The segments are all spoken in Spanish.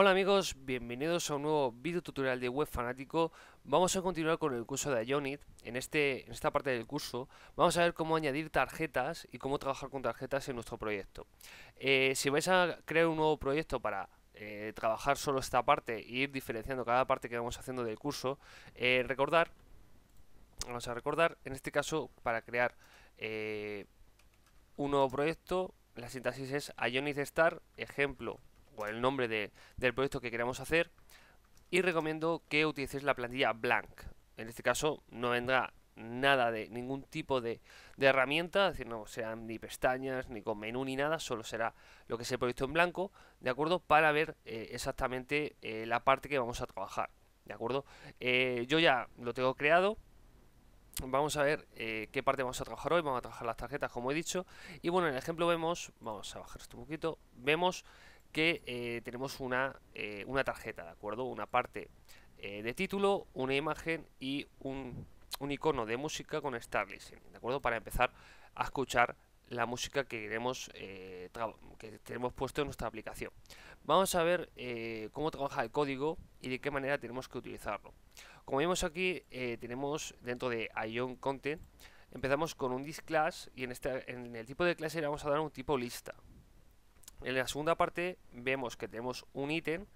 Hola amigos, bienvenidos a un nuevo video tutorial de Web Fanático. Vamos a continuar con el curso de Ionit. En, este, en esta parte del curso vamos a ver cómo añadir tarjetas y cómo trabajar con tarjetas en nuestro proyecto. Eh, si vais a crear un nuevo proyecto para eh, trabajar solo esta parte e ir diferenciando cada parte que vamos haciendo del curso, eh, recordar, vamos a recordar, en este caso para crear un nuevo proyecto, la sintaxis es Ionit Star, ejemplo el nombre de, del proyecto que queremos hacer y recomiendo que utilicéis la plantilla blank. En este caso no vendrá nada de ningún tipo de, herramienta, decir, no sean ni pestañas, ni con menú, ni nada, solo será lo que es el proyecto en blanco, ¿de acuerdo? Para ver eh, exactamente eh, la parte que vamos a trabajar, ¿de acuerdo? Eh, yo ya lo tengo creado, vamos a ver qué parte vamos a trabajar hoy. Vamos a trabajar las tarjetas, como he dicho. Y bueno, en el ejemplo vemos, vamos a bajar esto un poquito, vemos que eh, tenemos una, eh, una, tarjeta, ¿de acuerdo? Una parte eh, de título, una imagen y un, icono de música con Star ¿de acuerdo? Para empezar a escuchar la música que queremos que tenemos puesto en nuestra aplicación. Vamos a ver cómo trabaja el código y de qué manera tenemos que utilizarlo. Como vemos aquí, tenemos dentro de Ion Content, empezamos con un class y en, este, en el tipo de clase le vamos a dar un tipo lista, en la segunda parte vemos que tenemos un ítem, en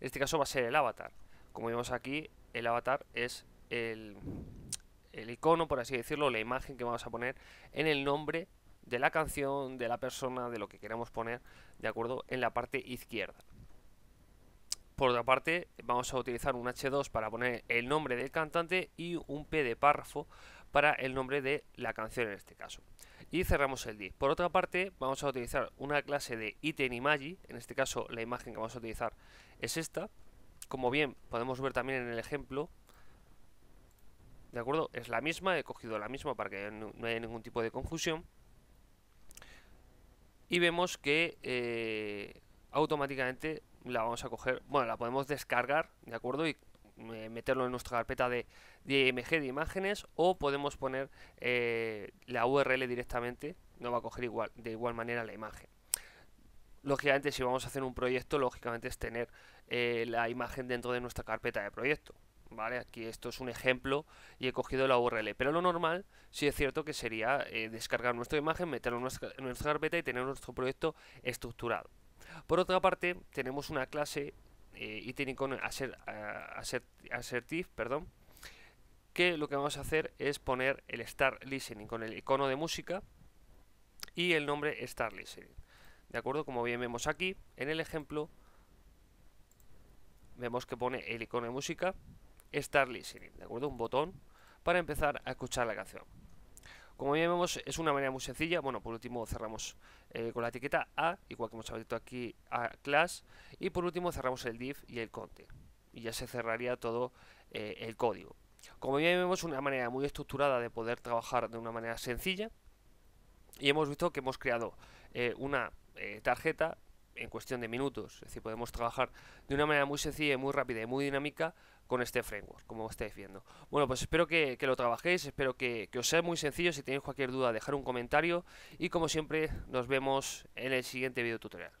este caso va a ser el avatar. Como vemos aquí, el avatar es el, icono, por así decirlo, la imagen que vamos a poner en el nombre de la canción, de la persona, de lo que queremos poner, ¿de acuerdo? En la parte izquierda. Por otra parte, vamos a utilizar un H2 para poner el nombre del cantante y un P de párrafo para el nombre de la canción en este caso. Y cerramos el div. Por otra parte, vamos a utilizar una clase de itemImagi, en este caso la imagen que vamos a utilizar es esta. Como bien podemos ver también en el ejemplo, ¿de acuerdo? Es la misma, he cogido la misma para que no haya ningún tipo de confusión. Y vemos que eh, automáticamente la vamos a coger, bueno, la podemos descargar, ¿de acuerdo? Y eh, meterlo en nuestra carpeta de, de IMG de imágenes o podemos poner eh, la URL directamente, no va a coger igual, de igual manera la imagen. Lógicamente, si vamos a hacer un proyecto, lógicamente es tener eh, la imagen dentro de nuestra carpeta de proyecto. ¿Vale? Aquí esto es un ejemplo y he cogido la URL. Pero lo normal, si es cierto que sería descargar nuestra imagen, meterlo en nuestra carpeta y tener nuestro proyecto estructurado. Por otra parte, tenemos una clase eh, y tiene assertive, perdón, que lo que vamos a hacer es poner el Start Listening con el icono de música y el nombre star Listening. ¿De acuerdo? Como bien vemos aquí, en el ejemplo, vemos que pone el icono de música star Listening, ¿de acuerdo? Un botón para empezar a escuchar la canción. Como bien vemos, es una manera muy sencilla. Bueno, por último cerramos eh, con la etiqueta A, igual que hemos abierto aquí a class. Y por último cerramos el div y el conte Y ya se cerraría todo eh, el código. Como bien vemos, una manera muy estructurada de poder trabajar de una manera sencilla. Y hemos visto que hemos creado eh, una tarjeta en cuestión de minutos. Es decir, podemos trabajar de una manera muy sencilla, muy rápida y muy dinámica con este framework, como estáis viendo. Bueno, pues espero que, lo trabajéis, espero que, os sea muy sencillo. Si tenéis cualquier duda, dejar un comentario. Y como siempre, nos vemos en el siguiente video tutorial.